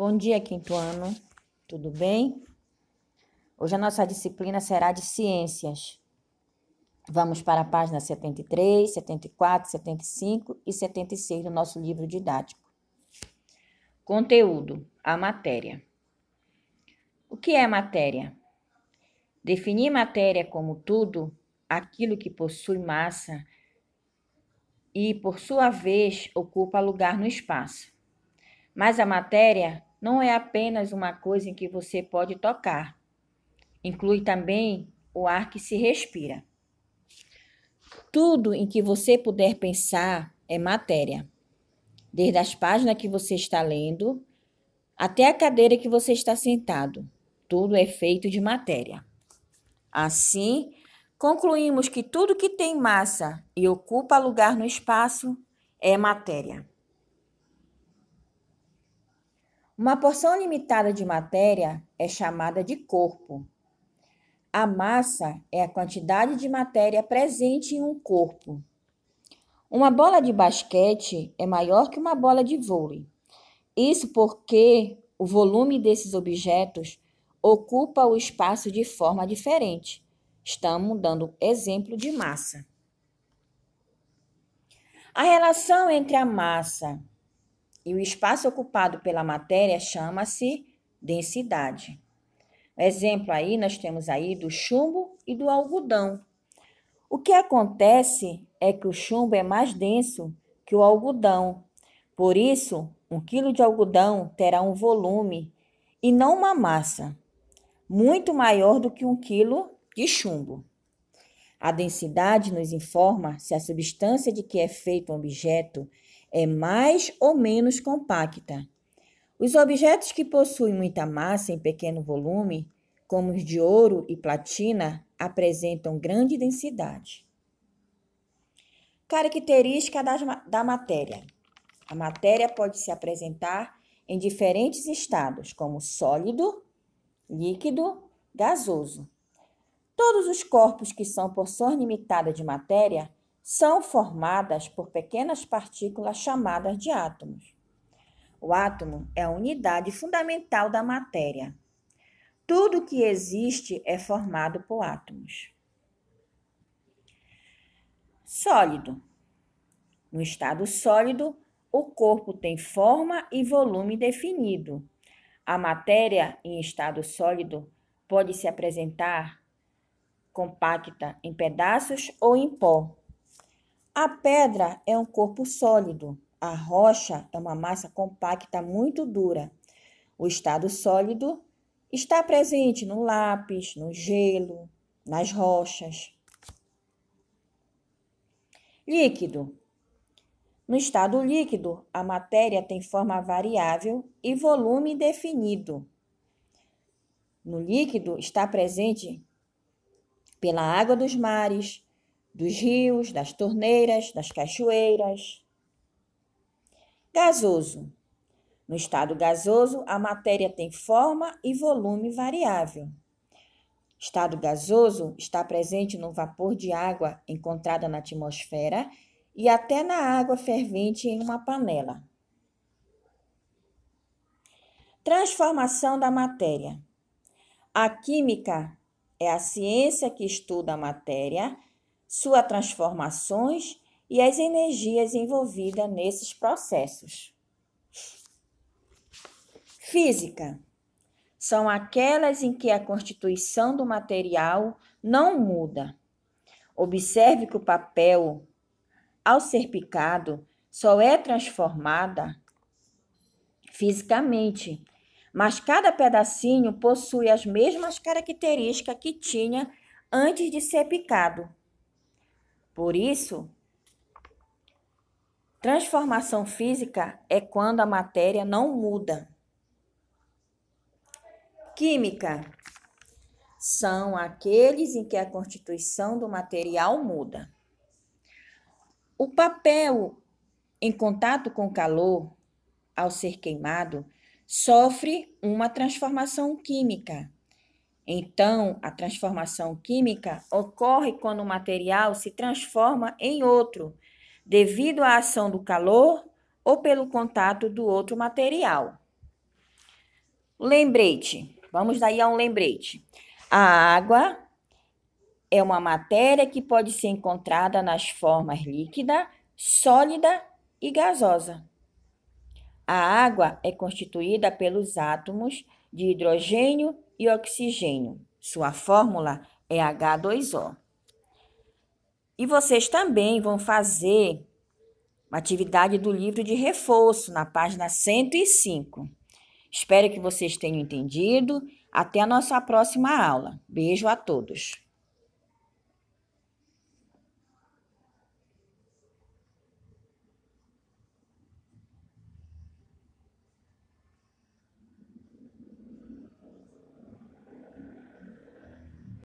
Bom dia, quinto ano. Tudo bem? Hoje a nossa disciplina será de ciências. Vamos para a página 73, 74, 75 e 76 do nosso livro didático. Conteúdo: a matéria. O que é matéria? Definir matéria como tudo aquilo que possui massa e, por sua vez, ocupa lugar no espaço. Mas a matéria não é apenas uma coisa em que você pode tocar, inclui também o ar que se respira. Tudo em que você puder pensar é matéria, desde as páginas que você está lendo até a cadeira que você está sentado, tudo é feito de matéria. Assim, concluímos que tudo que tem massa e ocupa lugar no espaço é matéria. Uma porção limitada de matéria é chamada de corpo. A massa é a quantidade de matéria presente em um corpo. Uma bola de basquete é maior que uma bola de vôlei. Isso porque o volume desses objetos ocupa o espaço de forma diferente. Estamos dando exemplo de massa. A relação entre a massa e o espaço ocupado pela matéria chama-se densidade. Exemplo aí, nós temos aí do chumbo e do algodão. O que acontece é que o chumbo é mais denso que o algodão. Por isso, um quilo de algodão terá um volume e não uma massa muito maior do que um quilo de chumbo. A densidade nos informa se a substância de que é feito um objeto é mais ou menos compacta. Os objetos que possuem muita massa em pequeno volume, como os de ouro e platina, apresentam grande densidade. Característica da matéria: a matéria pode se apresentar em diferentes estados, como sólido, líquido, gasoso. Todos os corpos que são porção limitada de matéria são formadas por pequenas partículas chamadas de átomos. O átomo é a unidade fundamental da matéria. Tudo que existe é formado por átomos. Sólido. No estado sólido, o corpo tem forma e volume definido. A matéria em estado sólido pode se apresentar compacta em pedaços ou em pó. A pedra é um corpo sólido, a rocha é uma massa compacta muito dura. O estado sólido está presente no lápis, no gelo, nas rochas. Líquido. No estado líquido, a matéria tem forma variável e volume definido. No líquido está presente pela água dos mares, dos rios, das torneiras, das cachoeiras. Gasoso. No estado gasoso, a matéria tem forma e volume variável. Estado gasoso está presente no vapor de água encontrada na atmosfera e até na água fervente em uma panela. Transformação da matéria. A química é a ciência que estuda a matéria suas transformações e as energias envolvidas nesses processos. Física são aquelas em que a constituição do material não muda. Observe que o papel, ao ser picado, só é transformada fisicamente, mas cada pedacinho possui as mesmas características que tinha antes de ser picado. Por isso, transformação física é quando a matéria não muda. Química são aqueles em que a constituição do material muda. O papel em contato com o calor, ao ser queimado, sofre uma transformação química então, a transformação química ocorre quando o material se transforma em outro, devido à ação do calor ou pelo contato do outro material. Lembrete. Vamos daí a um lembrete. A água é uma matéria que pode ser encontrada nas formas líquida, sólida e gasosa. A água é constituída pelos átomos de hidrogênio e oxigênio. Sua fórmula é H2O. E vocês também vão fazer uma atividade do livro de reforço, na página 105. Espero que vocês tenham entendido. Até a nossa próxima aula. Beijo a todos.